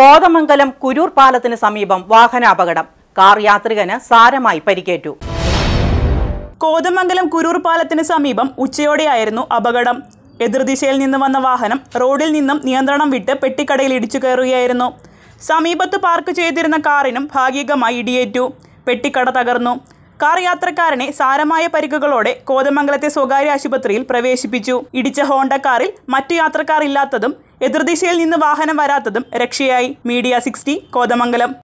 കോതമംഗലം കുരൂർ പാലത്തിന് സമീപം വാഹനാപകടം കാർ യാത്രികന് സാരമായി പരിക്കേറ്റു കോതമംഗലം കുരൂർ പാലത്തിന് സമീപം ഉച്ചയോടെയായിരുന്നു അപകടം എതിർദിശയിൽ നിന്ന് വന്ന വാഹനം റോഡിൽ നിന്നും നിയന്ത്രണം വിട്ട് പെട്ടിക്കടയിൽ ഇടിച്ചു കയറുകയായിരുന്നു സമീപത്ത് പാർക്ക് ചെയ്തിരുന്ന കാറിനും ഭാഗികമായി ഇടിയേറ്റു പെട്ടിക്കട തകർന്നു കാർ യാത്രക്കാരനെ സാരമായ പരിക്കുകളോടെ കോതമംഗലത്തെ സ്വകാര്യ ആശുപത്രിയിൽ പ്രവേശിപ്പിച്ചു ഇടിച്ച ഹോണ്ട കാറിൽ മറ്റു യാത്രക്കാർ ഇല്ലാത്തതും എതിർദിശയിൽ നിന്ന് വാഹനം വരാത്തതും രക്ഷയായി മീഡിയ സിക്സ്റ്റി കോതമംഗലം